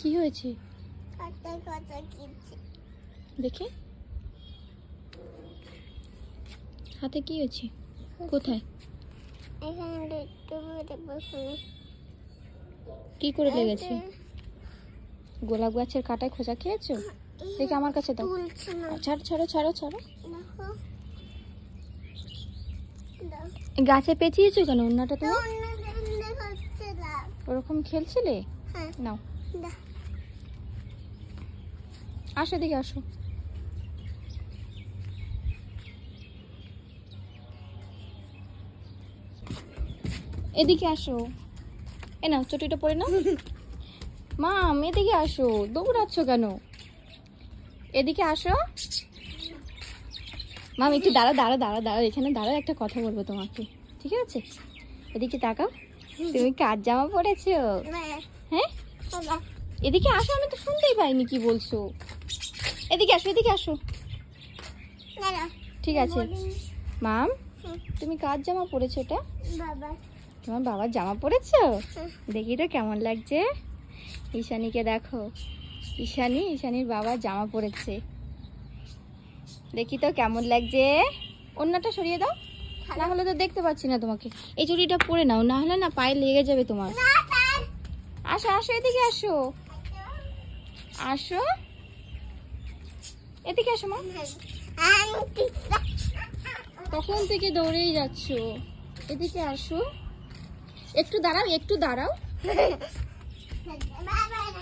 কি হয়েছে দেখে হাতে কি হয়েছে কোথায় কি করে লেগেছে গোলাপ গাছের কাটায় খোঁজা খেয়েছো দেখে আমার কাছে দাও আচ্ছা, ছাড়ো ছাড়ো ছাড়ো ছাড়ো গাছে পেঁচিয়েছো কেন অন্যটা তো ওরকম খেলছিলে হ্যাঁ। নাও আসো দেখি আসো এদিকে আসো এ না চটিটা পরে না মা এদিকে আসো দৌড়াচ্ছ কেন এদিকে আসো মাম একটু দাঁড়া দাঁড়া দাঁড়া দাঁড়া এখানে দাঁড়া একটা কথা বলবো তোমাকে ঠিক আছে এদিকে তাকাও তুমি কাজ জামা পরেছো হ্যাঁ এদিকে আসো আমি তো শুনতেই পাইনি কি বলছো এদিকে আসো এদিকে আসো ঠিক আছে মাম তুমি কার জামা পরেছো এটা তোমার বাবার জামা পরেছো দেখি তো কেমন লাগছে ঈশানীকে দেখো ঈশানী ঈশানীর বাবা জামা পরেছে দেখি তো কেমন লাগছে অন্যটা সরিয়ে দাও না হলে তো দেখতে পাচ্ছি না তোমাকে এই চুড়িটা পরে নাও না হলে না পায়ে লেগে যাবে তোমার আসো আসো এদিকে আসো আসো এদিকে আসো মা থেকে দৌড়েই যাচ্ছ এদিকে আসো একটু দাঁড়াও একটু দাঁড়াও